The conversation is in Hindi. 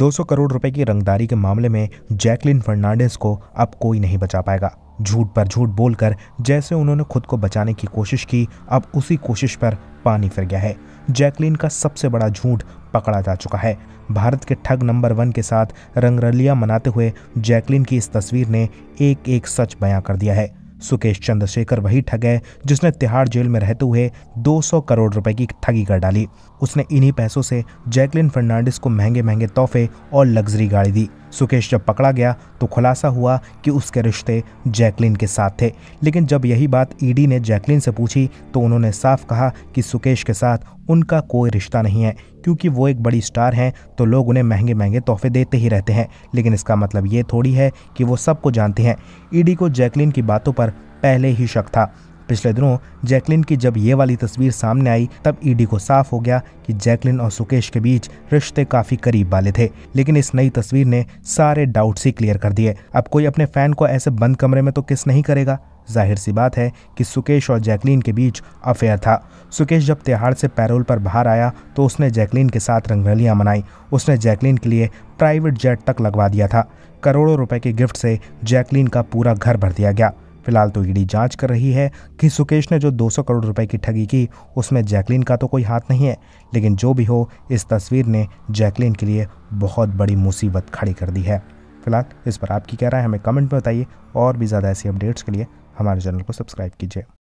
200 करोड़ रुपए की रंगदारी के मामले में जैकलिन फर्नांडिस को अब कोई नहीं बचा पाएगा झूठ पर झूठ बोलकर जैसे उन्होंने खुद को बचाने की कोशिश की अब उसी कोशिश पर पानी फिर गया है जैकलिन का सबसे बड़ा झूठ पकड़ा जा चुका है भारत के ठग नंबर वन के साथ रंगरलिया मनाते हुए जैकलिन की इस तस्वीर ने एक एक सच बयां कर दिया है सुकेश चंद्रशेखर वही ठग है जिसने तिहाड़ जेल में रहते हुए 200 करोड़ रुपए की ठगी कर डाली उसने इन्हीं पैसों से जैकलिन फर्नांडिस को महंगे महंगे तोहफे और लग्जरी गाड़ी दी सुकेश जब पकड़ा गया तो खुलासा हुआ कि उसके रिश्ते जैकलिन के साथ थे लेकिन जब यही बात ईडी ने जैकलिन से पूछी तो उन्होंने साफ कहा कि सुकेश के साथ उनका कोई रिश्ता नहीं है क्योंकि वो एक बड़ी स्टार हैं तो लोग उन्हें महंगे महंगे तोहफे देते ही रहते हैं लेकिन इसका मतलब ये थोड़ी है कि वो सबको जानते हैं ईडी को जैकलिन की बातों पर पहले ही शक था पिछले दिनों जैकलिन की जब ये वाली तस्वीर सामने आई तब ईडी को साफ हो गया कि जैकलिन और सुकेश के बीच रिश्ते काफी करीब वाले थे लेकिन इस नई तस्वीर ने सारे डाउट्स ही क्लियर कर दिए अब कोई अपने फैन को ऐसे बंद कमरे में तो किस नहीं करेगा जाहिर सी बात है कि सुकेश और जैकलीन के बीच अफेयर था सुकेश जब तिहाड़ से पैरोल पर बाहर आया तो उसने जैकलीन के साथ रंगरलियाँ मनाई उसने जैकलीन के लिए प्राइवेट जेट तक लगवा दिया था करोड़ों रुपए के गिफ्ट से जैकलीन का पूरा घर भर दिया गया फिलहाल तो ईडी जांच कर रही है कि सुकेश ने जो 200 करोड़ रुपए की ठगी की उसमें जैकलिन का तो कोई हाथ नहीं है लेकिन जो भी हो इस तस्वीर ने जैकलिन के लिए बहुत बड़ी मुसीबत खड़ी कर दी है फिलहाल इस पर आपकी क्या राय हमें कमेंट में बताइए और भी ज़्यादा ऐसी अपडेट्स के लिए हमारे चैनल को सब्सक्राइब कीजिए